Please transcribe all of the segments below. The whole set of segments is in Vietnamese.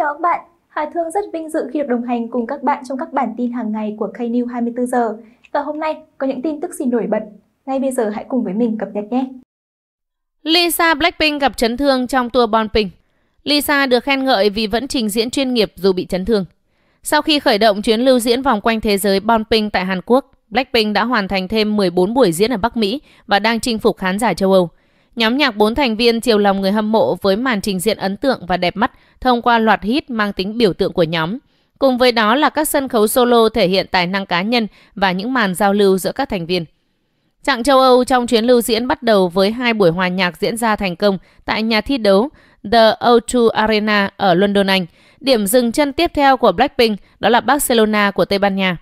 chào các bạn. Hà Thương rất vinh dự khi được đồng hành cùng các bạn trong các bản tin hàng ngày của KNews 24 giờ. Và hôm nay có những tin tức gì nổi bật. Ngay bây giờ hãy cùng với mình cập nhật nhé. Lisa Blackpink gặp chấn thương trong tour Bonping. Lisa được khen ngợi vì vẫn trình diễn chuyên nghiệp dù bị chấn thương. Sau khi khởi động chuyến lưu diễn vòng quanh thế giới Bonping tại Hàn Quốc, Blackpink đã hoàn thành thêm 14 buổi diễn ở Bắc Mỹ và đang chinh phục khán giả châu Âu. Nhóm nhạc bốn thành viên chiều lòng người hâm mộ với màn trình diễn ấn tượng và đẹp mắt thông qua loạt hit mang tính biểu tượng của nhóm. Cùng với đó là các sân khấu solo thể hiện tài năng cá nhân và những màn giao lưu giữa các thành viên. Trạng châu Âu trong chuyến lưu diễn bắt đầu với hai buổi hòa nhạc diễn ra thành công tại nhà thi đấu The O2 Arena ở London, Anh. Điểm dừng chân tiếp theo của Blackpink đó là Barcelona của Tây Ban Nha.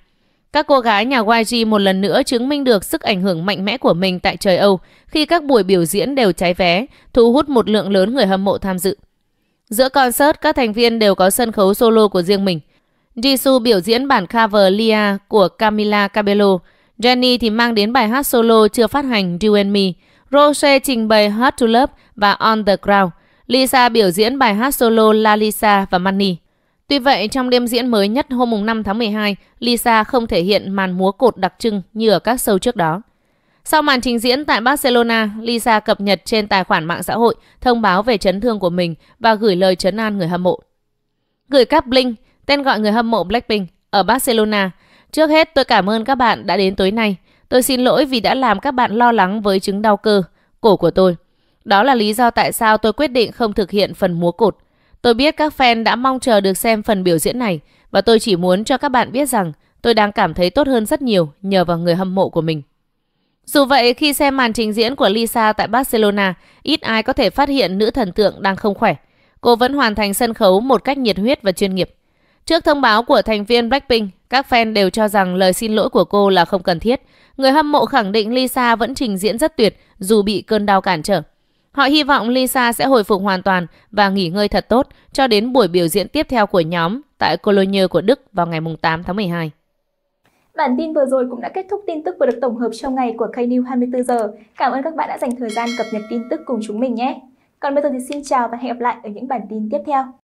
Các cô gái nhà YG một lần nữa chứng minh được sức ảnh hưởng mạnh mẽ của mình tại trời Âu khi các buổi biểu diễn đều cháy vé, thu hút một lượng lớn người hâm mộ tham dự. Giữa concert, các thành viên đều có sân khấu solo của riêng mình. Jisoo biểu diễn bản cover Lia của Camila Cabello, Jennie thì mang đến bài hát solo chưa phát hành You and Me, Rose trình bày Hard to Love và On the Ground, Lisa biểu diễn bài hát solo La Lisa và Money. Tuy vậy, trong đêm diễn mới nhất hôm 5 tháng 12, Lisa không thể hiện màn múa cột đặc trưng như ở các show trước đó. Sau màn trình diễn tại Barcelona, Lisa cập nhật trên tài khoản mạng xã hội thông báo về chấn thương của mình và gửi lời chấn an người hâm mộ. Gửi các Blink, tên gọi người hâm mộ Blackpink, ở Barcelona. Trước hết, tôi cảm ơn các bạn đã đến tối nay. Tôi xin lỗi vì đã làm các bạn lo lắng với chứng đau cơ, cổ của tôi. Đó là lý do tại sao tôi quyết định không thực hiện phần múa cột. Tôi biết các fan đã mong chờ được xem phần biểu diễn này và tôi chỉ muốn cho các bạn biết rằng tôi đang cảm thấy tốt hơn rất nhiều nhờ vào người hâm mộ của mình. Dù vậy, khi xem màn trình diễn của Lisa tại Barcelona, ít ai có thể phát hiện nữ thần tượng đang không khỏe. Cô vẫn hoàn thành sân khấu một cách nhiệt huyết và chuyên nghiệp. Trước thông báo của thành viên Blackpink, các fan đều cho rằng lời xin lỗi của cô là không cần thiết. Người hâm mộ khẳng định Lisa vẫn trình diễn rất tuyệt dù bị cơn đau cản trở. Họ hy vọng Lisa sẽ hồi phục hoàn toàn và nghỉ ngơi thật tốt cho đến buổi biểu diễn tiếp theo của nhóm tại Cologne của Đức vào ngày 8 tháng 12. Bản tin vừa rồi cũng đã kết thúc tin tức vừa được tổng hợp trong ngày của KNews 24 giờ. Cảm ơn các bạn đã dành thời gian cập nhật tin tức cùng chúng mình nhé. Còn bây giờ thì xin chào và hẹn gặp lại ở những bản tin tiếp theo.